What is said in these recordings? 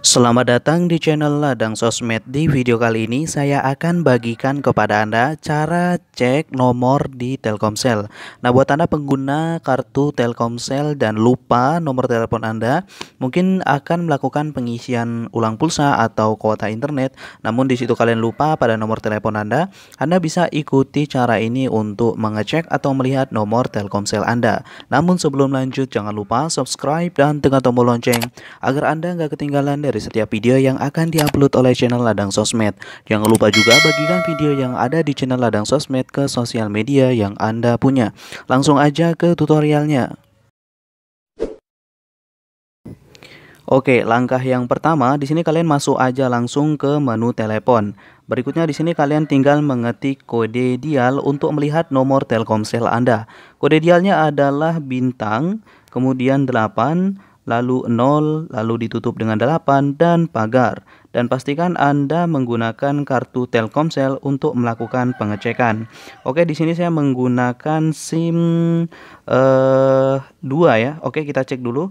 Selamat datang di channel Ladang Sosmed. Di video kali ini saya akan bagikan kepada Anda cara cek nomor di Telkomsel. Nah, buat Anda pengguna kartu Telkomsel dan lupa nomor telepon Anda, mungkin akan melakukan pengisian ulang pulsa atau kuota internet. Namun di situ kalian lupa pada nomor telepon Anda, Anda bisa ikuti cara ini untuk mengecek atau melihat nomor Telkomsel Anda. Namun sebelum lanjut jangan lupa subscribe dan tekan tombol lonceng agar Anda nggak ketinggalan dari setiap video yang akan diupload oleh channel Ladang Sosmed. Jangan lupa juga bagikan video yang ada di channel Ladang Sosmed ke sosial media yang Anda punya. Langsung aja ke tutorialnya. Oke, langkah yang pertama di sini kalian masuk aja langsung ke menu telepon. Berikutnya di sini kalian tinggal mengetik kode dial untuk melihat nomor Telkomsel Anda. Kode dialnya adalah bintang, kemudian 8 lalu 0, lalu ditutup dengan 8, dan pagar. Dan pastikan Anda menggunakan kartu Telkomsel untuk melakukan pengecekan. Oke, di sini saya menggunakan SIM eh, 2 ya. Oke, kita cek dulu.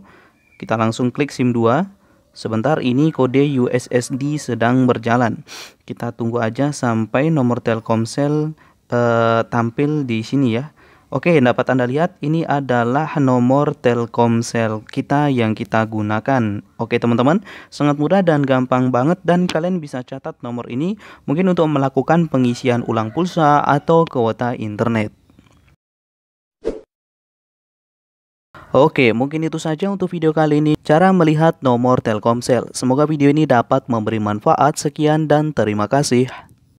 Kita langsung klik SIM 2. Sebentar ini kode USSD sedang berjalan. Kita tunggu aja sampai nomor Telkomsel eh, tampil di sini ya. Oke, dapat Anda lihat ini adalah nomor Telkomsel kita yang kita gunakan. Oke, teman-teman, sangat mudah dan gampang banget dan kalian bisa catat nomor ini mungkin untuk melakukan pengisian ulang pulsa atau kuota internet. Oke, mungkin itu saja untuk video kali ini cara melihat nomor Telkomsel. Semoga video ini dapat memberi manfaat. Sekian dan terima kasih.